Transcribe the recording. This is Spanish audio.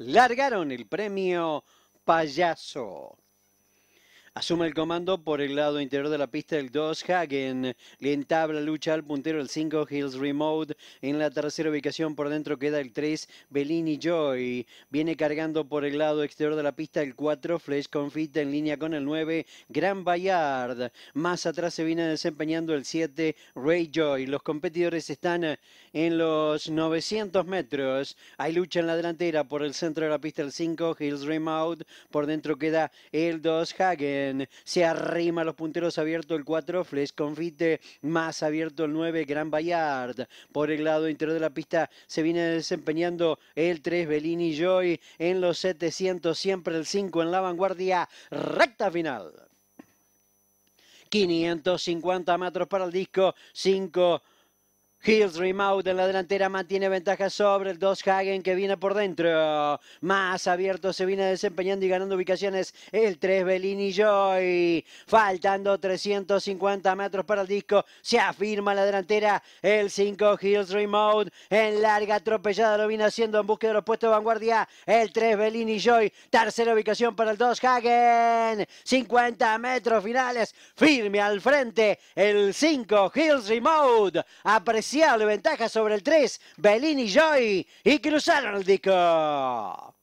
largaron el premio payaso. Asume el comando por el lado interior de la pista el 2 Hagen. Le entabla lucha al puntero el 5 Hills Remote. En la tercera ubicación por dentro queda el 3 Bellini Joy. Viene cargando por el lado exterior de la pista el 4 Flash Confit en línea con el 9 Gran Bayard. Más atrás se viene desempeñando el 7 Ray Joy. Los competidores están en los 900 metros. Hay lucha en la delantera por el centro de la pista el 5 Hills Remote. Por dentro queda el 2 Hagen se arrima los punteros abierto el 4, Flesh Confite, más abierto el 9, Gran Bayard. Por el lado interior de la pista se viene desempeñando el 3, Bellini Joy en los 700, siempre el 5 en la vanguardia, recta final. 550 metros para el disco, 5 Hills Remote en la delantera mantiene ventaja sobre el 2 Hagen que viene por dentro. Más abierto se viene desempeñando y ganando ubicaciones el 3 Bellini Joy. Faltando 350 metros para el disco. Se afirma la delantera el 5 Hills Remote. En larga atropellada lo viene haciendo en búsqueda de los puestos de vanguardia. El 3 Bellini Joy. Tercera ubicación para el 2 Hagen. 50 metros finales. Firme al frente el 5 Hills Remote de ventaja sobre el 3, y Joy y cruzaron el disco.